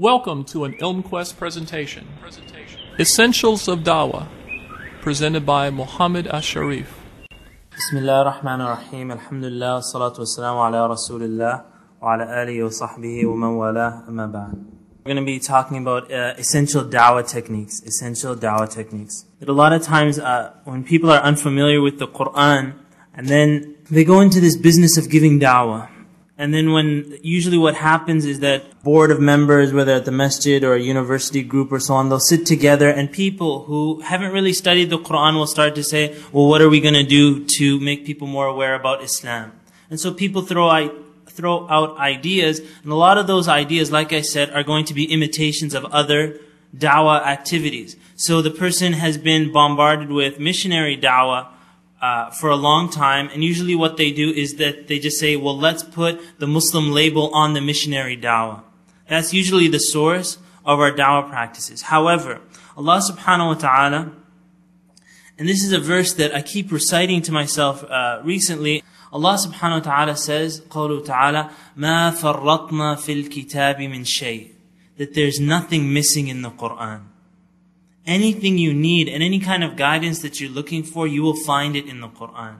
Welcome to an IlmQuest presentation. presentation. Essentials of Dawah, presented by Muhammad Asharif. Bismillah ar-Rahman ar-Rahim. Alhamdulillah, salatu wassalamu ala Rasulillah wa ala alihi wa sahbihi wa man wala amma ba'd. We're going to be talking about uh, essential Dawah techniques. Essential Dawah techniques. That a lot of times uh, when people are unfamiliar with the Quran, and then they go into this business of giving Dawah, and then when usually what happens is that board of members, whether at the masjid or a university group or so on, they'll sit together and people who haven't really studied the Quran will start to say, well, what are we going to do to make people more aware about Islam? And so people throw, I, throw out ideas and a lot of those ideas, like I said, are going to be imitations of other dawah activities. So the person has been bombarded with missionary dawah uh, for a long time, and usually what they do is that they just say, well, let's put the Muslim label on the missionary dawah. That's usually the source of our dawah practices. However, Allah subhanahu wa ta'ala, and this is a verse that I keep reciting to myself uh, recently, Allah subhanahu wa ta'ala says, تَعَالَى مَا فَرَّطْنَا فِي الْكِتَابِ مِنْ شَيْءٍ That there's nothing missing in the Qur'an. Anything you need and any kind of guidance that you're looking for, you will find it in the Quran.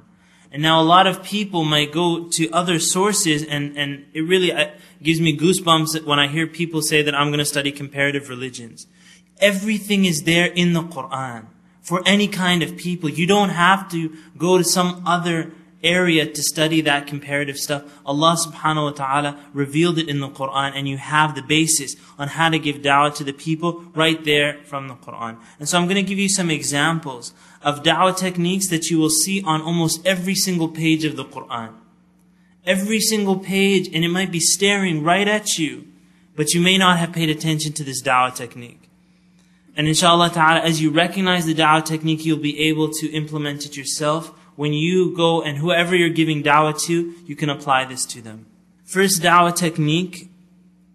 And now a lot of people might go to other sources and, and it really uh, gives me goosebumps when I hear people say that I'm going to study comparative religions. Everything is there in the Quran for any kind of people. You don't have to go to some other area to study that comparative stuff. Allah subhanahu wa ta'ala revealed it in the Quran and you have the basis on how to give da'wah to the people right there from the Quran. And so I'm going to give you some examples of da'wah techniques that you will see on almost every single page of the Quran. Every single page and it might be staring right at you, but you may not have paid attention to this da'wah technique. And inshallah ta'ala, as you recognize the da'wah technique, you'll be able to implement it yourself when you go and whoever you're giving dawah to, you can apply this to them. First dawah technique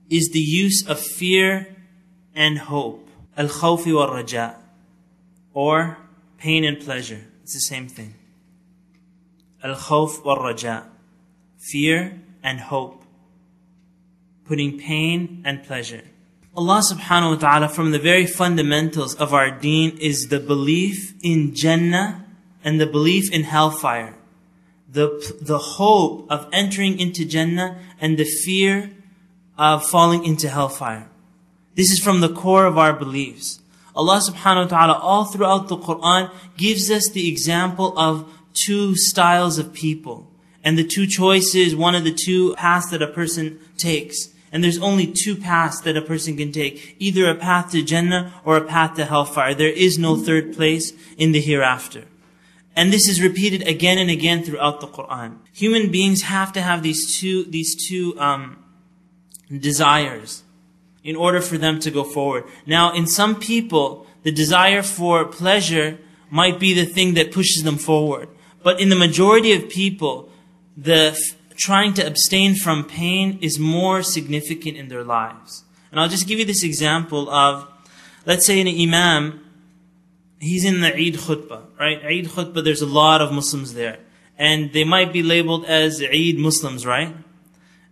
is the use of fear and hope. Al-khawfi wal-raja. Or pain and pleasure. It's the same thing. Al-khawf wal-raja. Fear and hope. Putting pain and pleasure. Allah subhanahu wa ta'ala from the very fundamentals of our deen is the belief in Jannah and the belief in hellfire, the, the hope of entering into Jannah and the fear of falling into hellfire. This is from the core of our beliefs. Allah subhanahu wa ta'ala all throughout the Quran gives us the example of two styles of people and the two choices, one of the two paths that a person takes. And there's only two paths that a person can take, either a path to Jannah or a path to hellfire. There is no third place in the hereafter. And this is repeated again and again throughout the Quran. Human beings have to have these two, these two, um, desires in order for them to go forward. Now, in some people, the desire for pleasure might be the thing that pushes them forward. But in the majority of people, the f- trying to abstain from pain is more significant in their lives. And I'll just give you this example of, let's say an imam he's in the Eid khutbah, right? Eid khutbah, there's a lot of Muslims there. And they might be labeled as Eid Muslims, right?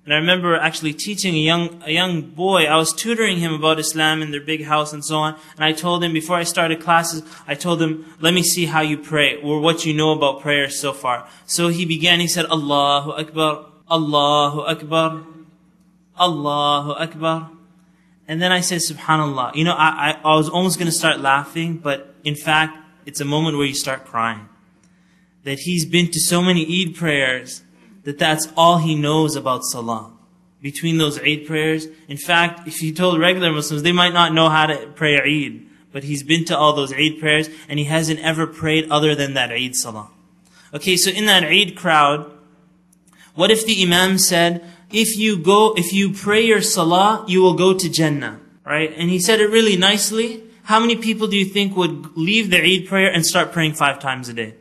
And I remember actually teaching a young, a young boy, I was tutoring him about Islam in their big house and so on. And I told him before I started classes, I told him, let me see how you pray or what you know about prayer so far. So he began, he said, Allahu Akbar, Allahu Akbar, Allahu Akbar. And then I said, subhanAllah. You know, I, I, I was almost going to start laughing, but in fact, it's a moment where you start crying. That he's been to so many Eid prayers that that's all he knows about Salah. Between those Eid prayers, in fact, if you told regular Muslims, they might not know how to pray Eid. But he's been to all those Eid prayers and he hasn't ever prayed other than that Eid Salah. Okay, so in that Eid crowd, what if the Imam said, if you go, if you pray your salah, you will go to Jannah. Right? And he said it really nicely. How many people do you think would leave their Eid prayer and start praying five times a day?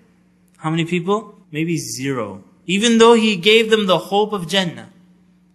How many people? Maybe zero. Even though he gave them the hope of Jannah.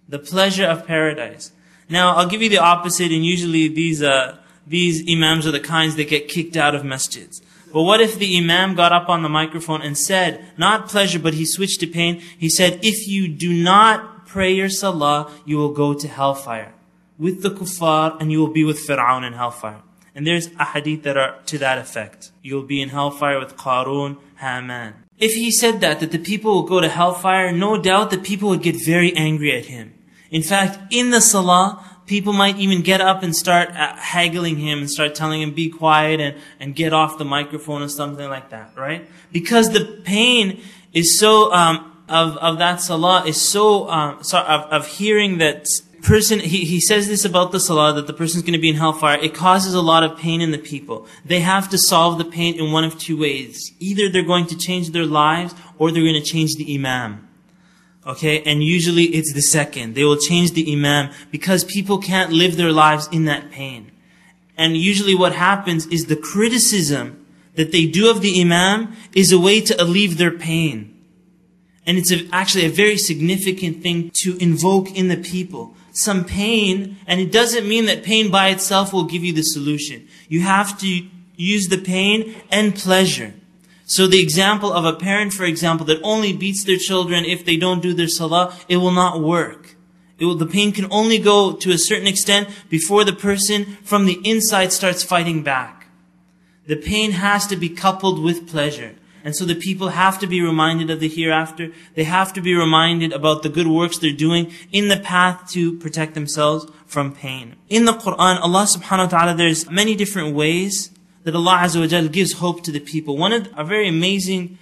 The pleasure of paradise. Now, I'll give you the opposite and usually these, uh, these imams are the kinds that get kicked out of masjids. But what if the imam got up on the microphone and said, not pleasure, but he switched to pain. He said, if you do not pray your salah, you will go to hellfire. With the kuffar and you will be with Fir'aun in hellfire. And there's a hadith that are to that effect. You'll be in hellfire with Qarun, Haman. If he said that, that the people will go to hellfire, no doubt the people would get very angry at him. In fact, in the salah, people might even get up and start uh, haggling him and start telling him be quiet and, and get off the microphone or something like that, right? Because the pain is so um, of, of that salah is so, um, sorry, of, of hearing that person, he, he says this about the salah, that the person's going to be in hellfire. It causes a lot of pain in the people. They have to solve the pain in one of two ways. Either they're going to change their lives or they're going to change the imam. Okay, and usually it's the second. They will change the imam because people can't live their lives in that pain. And usually what happens is the criticism that they do of the imam is a way to alleviate their pain. And it's a, actually a very significant thing to invoke in the people. Some pain, and it doesn't mean that pain by itself will give you the solution. You have to use the pain and pleasure. So the example of a parent, for example, that only beats their children if they don't do their salah, it will not work. Will, the pain can only go to a certain extent before the person from the inside starts fighting back. The pain has to be coupled with pleasure. And so the people have to be reminded of the hereafter. They have to be reminded about the good works they're doing in the path to protect themselves from pain. In the Quran, Allah subhanahu wa ta'ala, there's many different ways that Allah Azza wa Jal gives hope to the people. One of a very amazing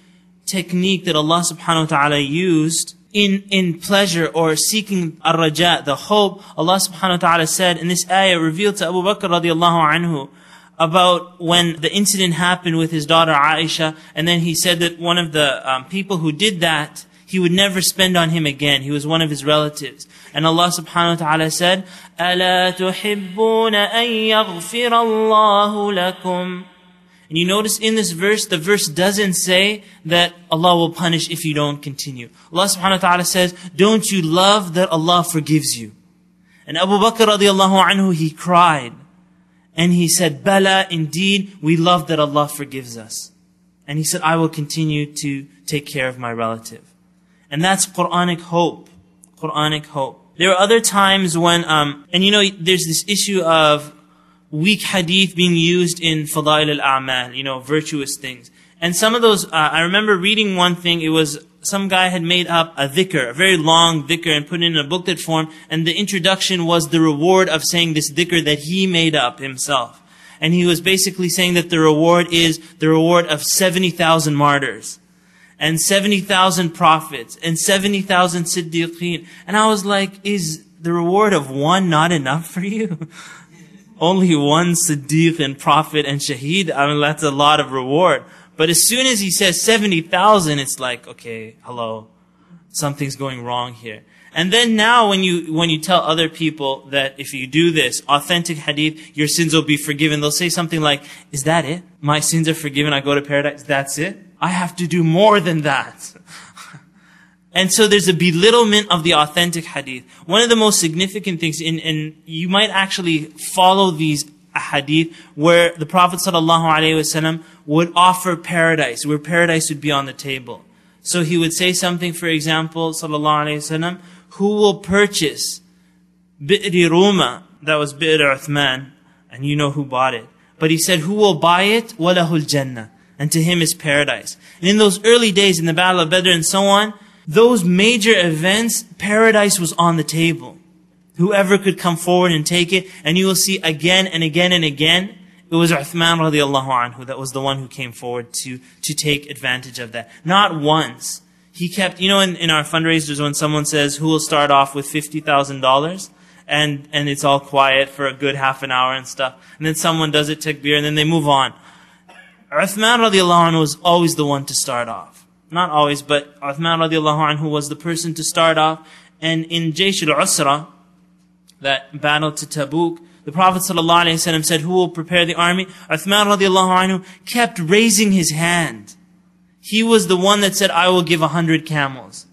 technique that Allah subhanahu wa ta'ala used in, in pleasure or seeking ar the hope, Allah subhanahu wa ta'ala said in this ayah revealed to Abu Bakr radiallahu anhu, about when the incident happened with his daughter Aisha, and then he said that one of the um, people who did that, he would never spend on him again. He was one of his relatives. And Allah subhanahu wa ta'ala said, and you notice in this verse, the verse doesn't say that Allah will punish if you don't continue. Allah subhanahu wa ta'ala says, don't you love that Allah forgives you? And Abu Bakr radiallahu anhu, he cried. And he said, Bala, indeed, we love that Allah forgives us. And he said, I will continue to take care of my relative. And that's Quranic hope. Quranic hope. There are other times when, um, and you know, there's this issue of weak hadith being used in Fadail al-A'mal, you know, virtuous things. And some of those, uh, I remember reading one thing, it was some guy had made up a dhikr, a very long dhikr, and put it in a booklet form, and the introduction was the reward of saying this dhikr that he made up himself. And he was basically saying that the reward is the reward of 70,000 martyrs, and 70,000 prophets, and 70,000 siddiqeen. And I was like, is the reward of one not enough for you? Only one siddiq and prophet and shaheed, I mean, that's a lot of reward. But as soon as he says 70,000, it's like, okay, hello, something's going wrong here. And then now when you, when you tell other people that if you do this, authentic hadith, your sins will be forgiven, they'll say something like, is that it? My sins are forgiven, I go to paradise, that's it? I have to do more than that. and so there's a belittlement of the authentic hadith. One of the most significant things in, and you might actually follow these a hadith where the Prophet ﷺ would offer paradise, where paradise would be on the table. So he would say something, for example, ﷺ, who will purchase Bi'ri Ruma, that was Bi'r Uthman, and you know who bought it. But he said, who will buy it? Walahul Jannah. And to him is paradise. And in those early days, in the Battle of Badr and so on, those major events, paradise was on the table whoever could come forward and take it. And you will see again and again and again, it was Uthman radiallahu anhu that was the one who came forward to, to take advantage of that. Not once. He kept, you know, in, in our fundraisers when someone says, who will start off with $50,000? And, and it's all quiet for a good half an hour and stuff. And then someone does it, takbir, and then they move on. Uthman radiallahu anhu was always the one to start off. Not always, but Uthman radiallahu anhu was the person to start off. And in Jaysh al-Usra, that battle to Tabuk, the Prophet ﷺ said, who will prepare the army? Uthman radiallahu anhu kept raising his hand. He was the one that said, I will give a hundred camels.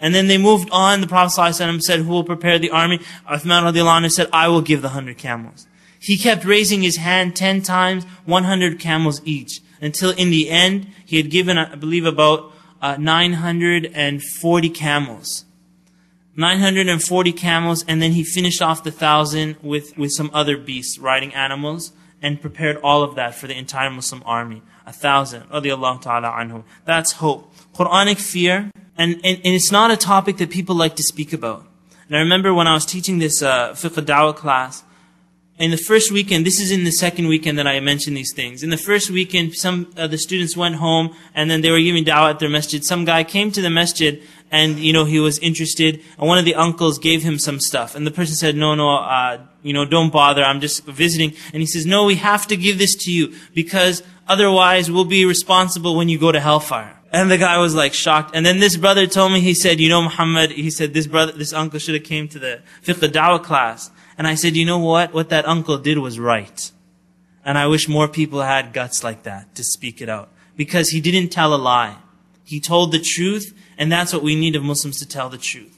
And then they moved on. The Prophet ﷺ said, who will prepare the army? Uthman radiallahu anhu said, I will give the hundred camels. He kept raising his hand ten times, one hundred camels each. Until in the end, he had given, I believe, about uh, 940 camels. 940 camels, and then he finished off the thousand with, with some other beasts, riding animals, and prepared all of that for the entire Muslim army. A thousand, radiallahu ta'ala anhu. That's hope. Quranic fear, and, and, and it's not a topic that people like to speak about. And I remember when I was teaching this uh, fiqh dawah class, in the first weekend, this is in the second weekend that I mentioned these things. In the first weekend, some uh, the students went home and then they were giving dawah at their masjid. Some guy came to the masjid and you know he was interested, and one of the uncles gave him some stuff, and the person said, "No, no, uh, you know, don't bother. I'm just visiting." And he says, "No, we have to give this to you because otherwise we'll be responsible when you go to hellfire." And the guy was like shocked. And then this brother told me, he said, you know, Muhammad, he said, this brother, this uncle should have came to the fiqh dawah class. And I said, you know what? What that uncle did was right. And I wish more people had guts like that to speak it out. Because he didn't tell a lie. He told the truth, and that's what we need of Muslims to tell the truth.